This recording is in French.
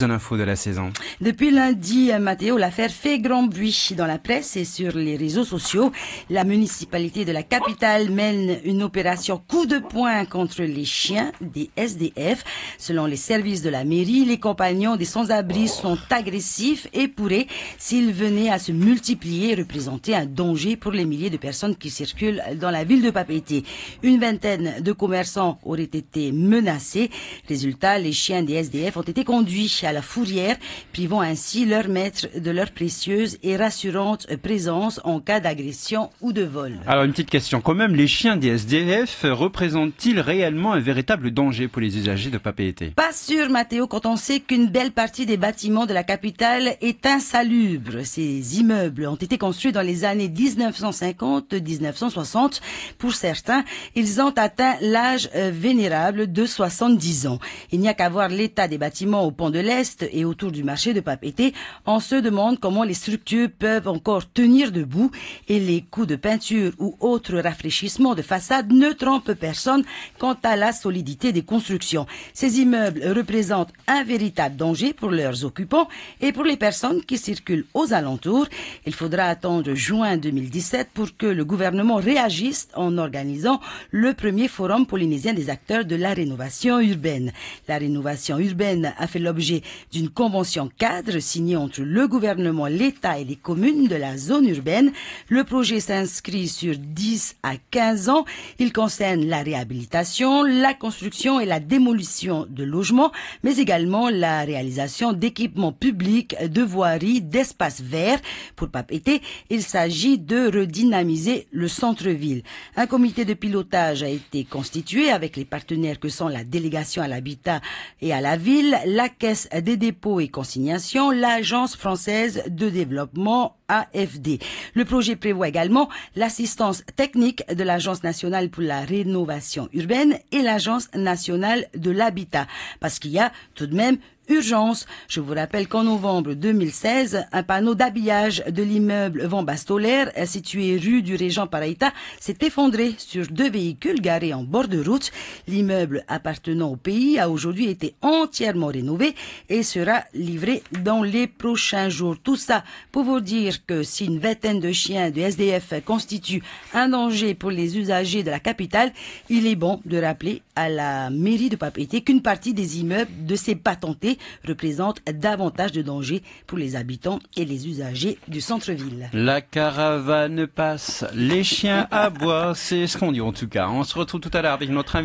de la saison. Depuis lundi, Mathéo, l'affaire fait grand bruit dans la presse et sur les réseaux sociaux. La municipalité de la capitale mène une opération coup de poing contre les chiens des SDF. Selon les services de la mairie, les compagnons des sans-abri sont agressifs et pourraient, s'ils venaient à se multiplier, représenter un danger pour les milliers de personnes qui circulent dans la ville de Papété. Une vingtaine de commerçants auraient été menacés. Résultat, les chiens des SDF ont été conduits à la fourrière, privant ainsi leur maître de leur précieuse et rassurante présence en cas d'agression ou de vol. Alors une petite question quand même, les chiens des SDF représentent-ils réellement un véritable danger pour les usagers de papeterie Pas sûr Mathéo, quand on sait qu'une belle partie des bâtiments de la capitale est insalubre. Ces immeubles ont été construits dans les années 1950-1960. Pour certains, ils ont atteint l'âge euh, vénérable de 70 ans. Il n'y a qu'à voir l'état des bâtiments au pont de l'air est et autour du marché de Papeter, on se demande comment les structures peuvent encore tenir debout et les coups de peinture ou autres rafraîchissements de façade ne trompent personne quant à la solidité des constructions. Ces immeubles représentent un véritable danger pour leurs occupants et pour les personnes qui circulent aux alentours. Il faudra attendre juin 2017 pour que le gouvernement réagisse en organisant le premier forum polynésien des acteurs de la rénovation urbaine. La rénovation urbaine a fait l'objet d'une convention cadre signée entre le gouvernement, l'État et les communes de la zone urbaine. Le projet s'inscrit sur 10 à 15 ans. Il concerne la réhabilitation, la construction et la démolition de logements, mais également la réalisation d'équipements publics, de voiries, d'espaces verts. Pour pas péter, il s'agit de redynamiser le centre-ville. Un comité de pilotage a été constitué avec les partenaires que sont la délégation à l'habitat et à la ville, la caisse des dépôts et consignations, l'Agence française de développement AFD. Le projet prévoit également l'assistance technique de l'Agence nationale pour la rénovation urbaine et l'Agence nationale de l'habitat, parce qu'il y a tout de même Urgence, je vous rappelle qu'en novembre 2016, un panneau d'habillage de l'immeuble Van Bastolaire, situé rue du Régent Paraïta, s'est effondré sur deux véhicules garés en bord de route. L'immeuble appartenant au pays a aujourd'hui été entièrement rénové et sera livré dans les prochains jours. Tout ça pour vous dire que si une vingtaine de chiens de SDF constituent un danger pour les usagers de la capitale, il est bon de rappeler à la mairie de papété qu'une partie des immeubles de ces patentés représente davantage de dangers pour les habitants et les usagers du centre-ville. La caravane passe, les chiens aboient, c'est ce qu'on dit en tout cas. On se retrouve tout à l'heure avec notre invité.